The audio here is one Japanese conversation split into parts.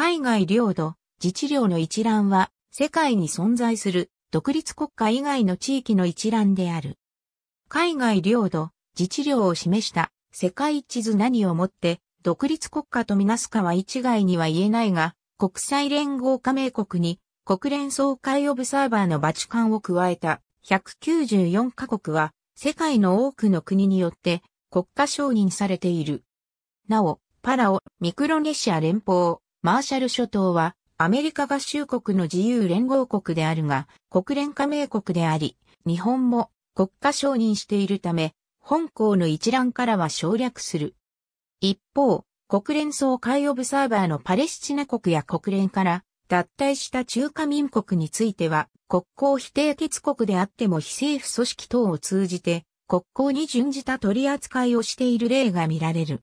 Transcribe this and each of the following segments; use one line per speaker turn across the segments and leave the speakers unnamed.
海外領土、自治領の一覧は、世界に存在する独立
国家以外の地域の一覧である。海外領土、自治領を示した世界地図何をもって独立国家とみなすかは一概には言えないが、国際連合加盟国に国連総会オブサーバーのバチカンを加えた194カ国は世界の多くの国によって国家承認されている。なお、パラオ、ミクロネシア連邦、マーシャル諸島はアメリカ合衆国の自由連合国であるが、国連加盟国であり、日本も国家承認しているため、本校の一覧からは省略する。一方、国連総会オブサーバーのパレスチナ国や国連から脱退した中華民国については、国交否定決国であっても非政府組織等を通じて、国交に準じた取り扱いをしている例が見られる。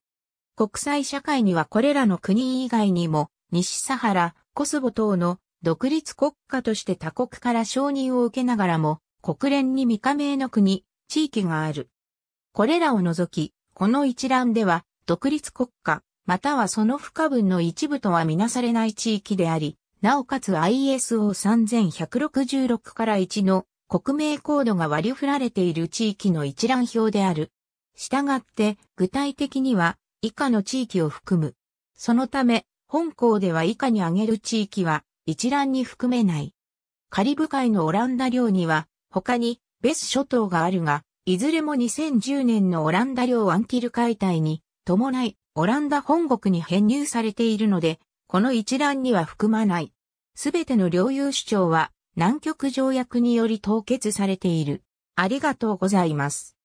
国際社会にはこれらの国以外にも、西サハラ、コスボ等の独立国家として他国から承認を受けながらも、国連に未加盟の国、地域がある。これらを除き、この一覧では、独立国家、またはその不可分の一部とはみなされない地域であり、なおかつ ISO3166 から1の国名コードが割り振られている地域の一覧表である。したがって、具体的には、以下の地域を含む。そのため、本校では以下に挙げる地域は一覧に含めない。カリブ海のオランダ領には他にベス諸島があるが、いずれも2010年のオランダ領アンキル解体に伴いオランダ本国に編入されているので、この一覧には含まない。すべての領有主張は南極条約によ
り凍結されている。ありがとうございます。